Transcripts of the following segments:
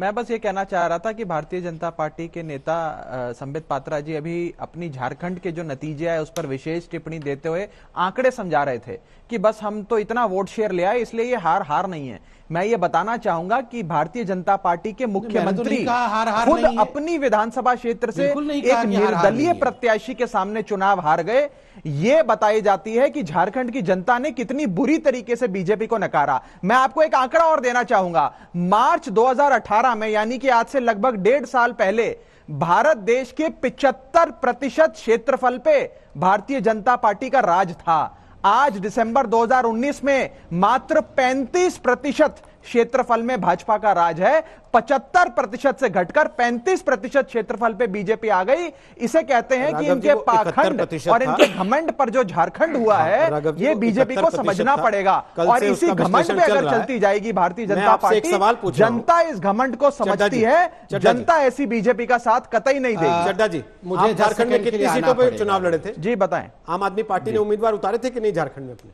मैं बस ये कहना चाह रहा था कि भारतीय जनता पार्टी के नेता संबित पात्रा जी अभी अपनी झारखंड के जो नतीजे आए उस पर विशेष टिप्पणी देते हुए आंकड़े समझा रहे थे कि बस हम तो इतना वोट शेयर ले आए इसलिए ये हार हार नहीं है मैं ये बताना चाहूंगा कि भारतीय जनता पार्टी के तो मुख्यमंत्री तो खुद अपनी विधानसभा क्षेत्र से एक निर्दलीय प्रत्याशी के सामने चुनाव हार गए ये बताई जाती है कि झारखंड की जनता ने कितनी बुरी तरीके से बीजेपी को नकारा मैं आपको एक आंकड़ा और देना चाहूंगा मार्च 2018 में यानी कि आज से लगभग डेढ़ साल पहले भारत देश के 75 प्रतिशत क्षेत्रफल पे भारतीय जनता पार्टी का राज था आज दिसंबर 2019 में मात्र 35 प्रतिशत क्षेत्रफल में भाजपा का राज है 75 प्रतिशत से घटकर 35 प्रतिशत क्षेत्रफल पे बीजेपी आ गई इसे कहते हैं कि इनके पाखंड और इनके घमंड पर जो झारखंड हुआ हाँ, है ये बीजेपी को समझना पड़ेगा और इसी घमंड पे अगर चलती जाएगी भारतीय जनता पार्टी जनता इस घमंड को समझती है जनता ऐसी बीजेपी का साथ कतई नहीं देगी हाँ। चड्डा जी मुझे झारखंड में कितनी सीटों पर चुनाव लड़े थे जी बताएं आम आदमी पार्टी ने उम्मीदवार उतारे थे कि नहीं झारखंड में अपने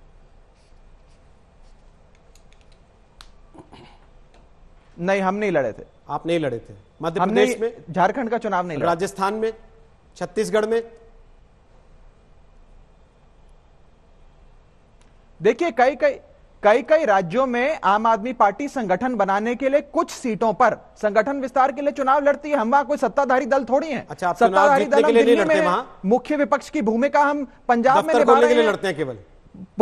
नहीं हम नहीं लड़े थे आप नहीं लड़े थे मध्य प्रदेश में झारखंड का चुनाव नहीं राजस्थान में छत्तीसगढ़ में देखिए कई कई कई कई राज्यों में आम आदमी पार्टी संगठन बनाने के लिए कुछ सीटों पर संगठन विस्तार के लिए चुनाव लड़ती है हम वहां कोई सत्ताधारी दल थोड़ी है अच्छा, सत्ताधारी दल के लिए दिल्ली में मुख्य विपक्ष की भूमिका हम पंजाब में निभा रहे हैं केवल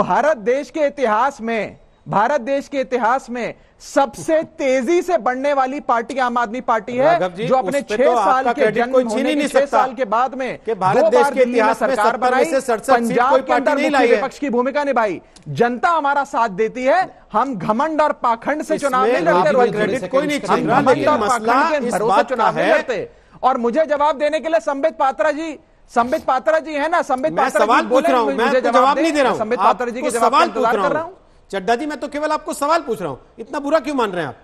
भारत देश के इतिहास में भारत देश के इतिहास में सबसे तेजी से बढ़ने वाली पार्टी आम आदमी पार्टी है जो अपने छह तो साल के जन्म होने नहीं छह साल के बाद में के भारत देश के इतिहास में सरकार बनाई पंजाब के अंदर विपक्ष की भूमिका निभाई जनता हमारा साथ देती है हम घमंड और पाखंड से चुनाव नहीं लड़ते कोई नहीं घमंड और पाखंड से चुनाव नहीं लड़ते और मुझे जवाब देने के लिए संबित पात्रा जी संबित पात्रा जी है ना संबित पात्रा जी बोले मुझे तो जवाब नहीं दे रहा हूँ संबित पात्रा जी के जवाब इंतजार कर रहा हूँ चड्डा जी मैं तो केवल आपको सवाल पूछ रहा हूं इतना बुरा क्यों मान रहे हैं आप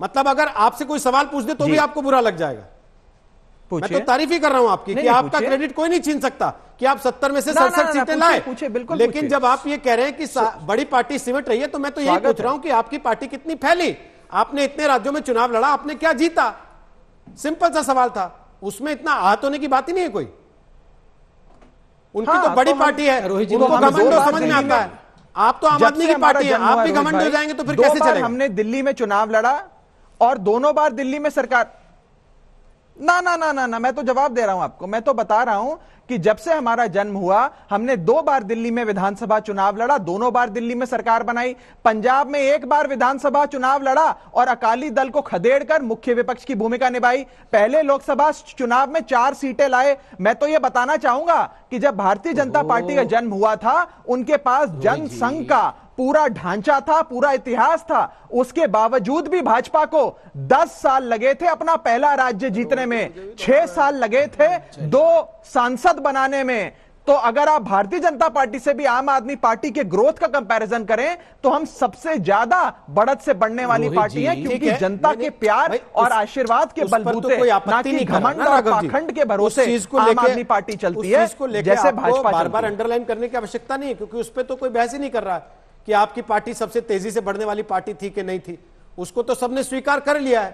मतलब अगर आपसे कोई सवाल पूछ दे तो भी आपको बुरा लग जाएगा मैं तो तारीफ ही कर रहा हूं आपकी कि आपका क्रेडिट कोई नहीं छीन सकता कि आप सत्तर में से सड़सठ सीटें लाए बिल्कुल लेकिन जब आप ये कह रहे हैं कि बड़ी पार्टी सिमट रही है तो मैं तो यही पूछ रहा हूं कि आपकी पार्टी कितनी फैली आपने इतने राज्यों में चुनाव लड़ा आपने क्या जीता सिंपल सा सवाल था उसमें इतना आहत होने की बात ही नहीं है कोई उनकी हाँ, तो बड़ी तो पार्टी है उनको समझ में आता है आप तो आम आदमी की पार्टी है आप भी घमंड हो जाएंगे तो फिर कैसे चलेगा हमने दिल्ली में चुनाव लड़ा और दोनों बार दिल्ली में सरकार ना ना ना ना ना मैं तो जवाब दे रहा हूं आपको मैं तो बता रहा हूं कि जब से हमारा जन्म हुआ हमने दो बार दिल्ली में विधानसभा चुनाव लड़ा दोनों बार दिल्ली में सरकार बनाई पंजाब में एक बार विधानसभा चुनाव लड़ा और अकाली दल को खदेड़कर मुख्य विपक्ष की भूमिका निभाई पहले लोकसभा चुनाव में चार सीटें लाए मैं तो यह बताना चाहूंगा कि जब भारतीय जनता पार्टी का जन्म हुआ था उनके पास जनसंघ का पूरा ढांचा था पूरा इतिहास था उसके बावजूद भी भाजपा को 10 साल लगे थे अपना पहला राज्य जीतने में 6 साल लगे थे दो सांसद बनाने में तो अगर आप भारतीय जनता पार्टी से भी आम आदमी पार्टी के ग्रोथ का कंपैरिजन करें तो हम सबसे ज्यादा बढ़त से बढ़ने वाली पार्टी है क्योंकि है, जनता के प्यार और आशीर्वाद के तो बलबूते ना कि घमंड और पाखंड के भरोसे आम आदमी पार्टी चलती है जैसे भाजपा बार बार अंडरलाइन करने की आवश्यकता नहीं है क्योंकि उस पर तो कोई बहस ही नहीं कर रहा कि आपकी पार्टी सबसे तेजी से बढ़ने वाली पार्टी थी कि नहीं थी उसको तो सबने स्वीकार कर लिया है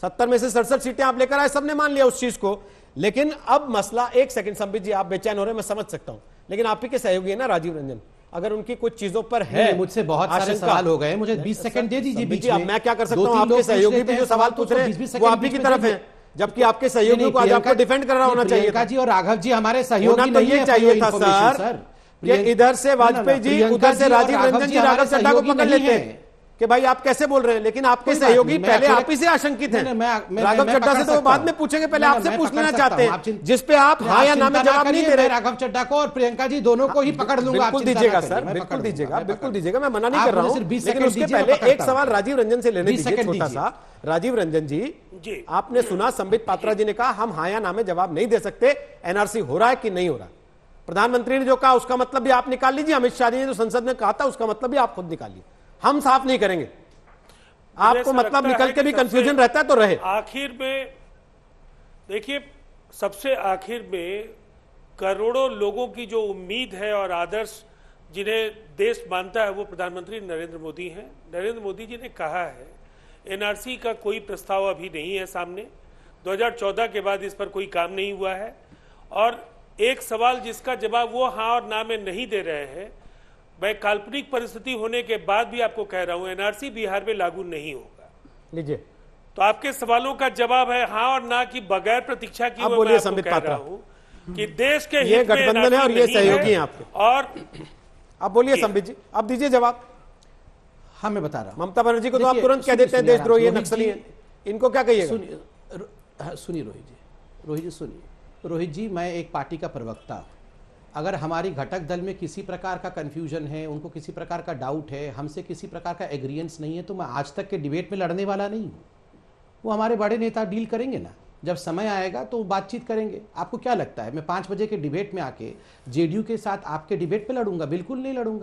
सत्तर में से सड़सठ सीटें आप लेकर आए सबने मान लिया उस चीज को लेकिन अब मसला एक सेकंड संबित जी आप बेचैन हो रहे हैं मैं समझ सकता हूं लेकिन आप ही के सहयोगी है ना राजीव रंजन अगर उनकी कुछ चीजों पर है मुझसे बहुत सारे सवाल हो गए मुझे 20 सेकंड दे दीजिए बीच में मैं क्या कर सकता हूं आपके सहयोगी भी जो सवाल तो पूछ रहे हैं तो वो आप ही की तरफ है जबकि आपके सहयोगी को आज आपको डिफेंड कर रहा होना चाहिए जी और राघव जी हमारे सहयोगी तो नहीं चाहिए था सर ये इधर से वाजपेयी जी उधर से राजीव रंजन जी राघव चड्ढा को पकड़ लेते हैं कि भाई आप कैसे बोल रहे हैं लेकिन आपके सहयोगी पहले आप ही से आशंकित हैं राघव चड्डा से तो बाद में पूछेंगे पहले आपसे पूछ लेना चाहते हैं जिस पे आप हाँ या ना में जवाब नहीं दे रहे राघव चड्डा को और प्रियंका जी दोनों को ही हाँ, पकड़ लूंगा बिल्कुल दीजिएगा सर बिल्कुल दीजिएगा बिल्कुल दीजिएगा मैं मना नहीं कर रहा हूँ लेकिन उसके पहले एक सवाल राजीव रंजन से लेने दीजिए छोटा सा राजीव रंजन जी आपने सुना संबित पात्रा जी ने कहा हम हाया नामे जवाब नहीं दे सकते एनआरसी हो रहा है कि नहीं हो रहा है प्रधानमंत्री ने जो कहा उसका मतलब भी आप निकाल लीजिए अमित शाह जी ने जो संसद में कहा था उसका मतलब भी आप खुद निकालिए हम साफ नहीं करेंगे आपको मतलब निकल के भी कंफ्यूजन रहता है तो रहे आखिर में देखिए सबसे आखिर में करोड़ों लोगों की जो उम्मीद है और आदर्श जिन्हें देश मानता है वो प्रधानमंत्री नरेंद्र मोदी हैं नरेंद्र मोदी जी ने कहा है एनआरसी का कोई प्रस्ताव अभी नहीं है सामने 2014 के बाद इस पर कोई काम नहीं हुआ है और एक सवाल जिसका जवाब वो हाँ और ना में नहीं दे रहे हैं मैं काल्पनिक परिस्थिति होने के बाद भी आपको कह रहा हूं एनआरसी बिहार में लागू नहीं होगा लीजिए तो आपके सवालों का जवाब है हाँ और ना की बगैर प्रतीक्षा की मैं आपको कह रहा हूं कि देश के ये गठबंधन है और ये सहयोगी हैं आपके और अब बोलिए संबित जी अब दीजिए जवाब हाँ मैं बता रहा हूं ममता बनर्जी को तो आप तुरंत कह देते हैं देशद्रोही नक्सली इनको क्या कहिए हाँ, सुनिए रोहित जी रोहित जी सुनिए रोहित जी मैं एक पार्टी का प्रवक्ता हूँ अगर हमारी घटक दल में किसी प्रकार का कन्फ्यूजन है उनको किसी प्रकार का डाउट है हमसे किसी प्रकार का एग्रीएंस नहीं है तो मैं आज तक के डिबेट में लड़ने वाला नहीं हूँ वो हमारे बड़े नेता डील करेंगे ना जब समय आएगा तो बातचीत करेंगे आपको क्या लगता है मैं पाँच बजे के डिबेट में आके जेडीयू के साथ आपके डिबेट पे लड़ूंगा बिल्कुल नहीं लड़ूंगा